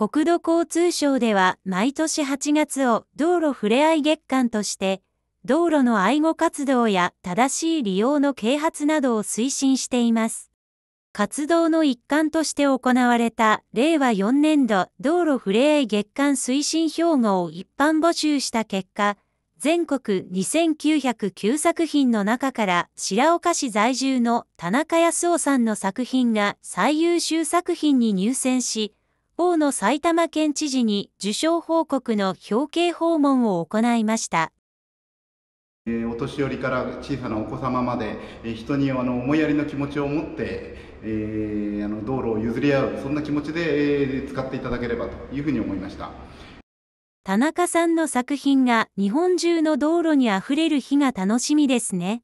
国土交通省では毎年8月を道路ふれあい月間として、道路の愛護活動や正しい利用の啓発などを推進しています。活動の一環として行われた令和4年度道路ふれあい月間推進標語を一般募集した結果、全国2909作品の中から白岡市在住の田中康夫さんの作品が最優秀作品に入選し、方の埼玉県知事に受賞報告の表敬訪問を行いました。お年寄りから小さなお子様まで人にあの思いやりの気持ちを持って、えあの道路を譲り合うそんな気持ちで、え使っていただければというふうに思いました田中さんの作品が日本中の道路にあふれる日が楽しみですね。